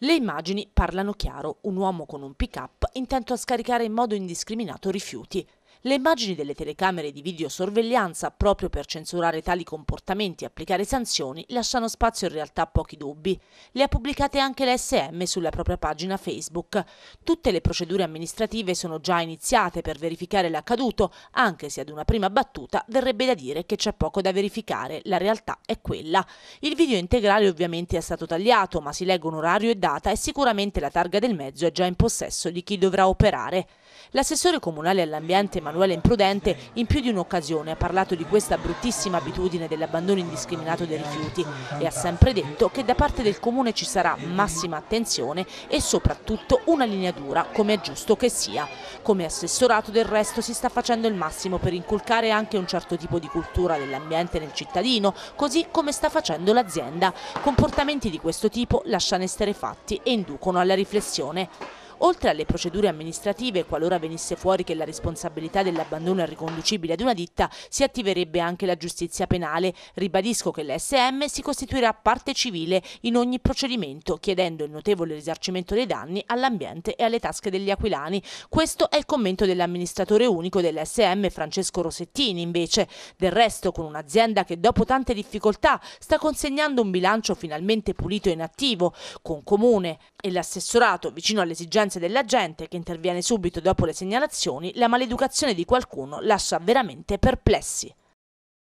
Le immagini parlano chiaro, un uomo con un pick-up intento a scaricare in modo indiscriminato rifiuti. Le immagini delle telecamere di videosorveglianza, proprio per censurare tali comportamenti e applicare sanzioni, lasciano spazio in realtà a pochi dubbi. Le ha pubblicate anche l'SM sulla propria pagina Facebook. Tutte le procedure amministrative sono già iniziate per verificare l'accaduto, anche se ad una prima battuta verrebbe da dire che c'è poco da verificare, la realtà è quella. Il video integrale ovviamente è stato tagliato, ma si leggono orario e data e sicuramente la targa del mezzo è già in possesso di chi dovrà operare. L'assessore comunale all'ambiente Emanuele Imprudente in più di un'occasione ha parlato di questa bruttissima abitudine dell'abbandono indiscriminato dei rifiuti e ha sempre detto che da parte del comune ci sarà massima attenzione e soprattutto una linea dura come è giusto che sia. Come assessorato del resto si sta facendo il massimo per inculcare anche un certo tipo di cultura dell'ambiente nel cittadino, così come sta facendo l'azienda. Comportamenti di questo tipo lasciano fatti e inducono alla riflessione. Oltre alle procedure amministrative, qualora venisse fuori che la responsabilità dell'abbandono è riconducibile ad una ditta, si attiverebbe anche la giustizia penale. Ribadisco che l'SM si costituirà parte civile in ogni procedimento, chiedendo il notevole risarcimento dei danni all'ambiente e alle tasche degli aquilani. Questo è il commento dell'amministratore unico dell'SM Francesco Rossettini, invece. Del resto, con un'azienda che dopo tante difficoltà sta consegnando un bilancio finalmente pulito e inattivo, con Comune e l'assessorato vicino alle esigenze sofferenze della gente che interviene subito dopo le segnalazioni, la maleducazione di qualcuno lascia veramente perplessi.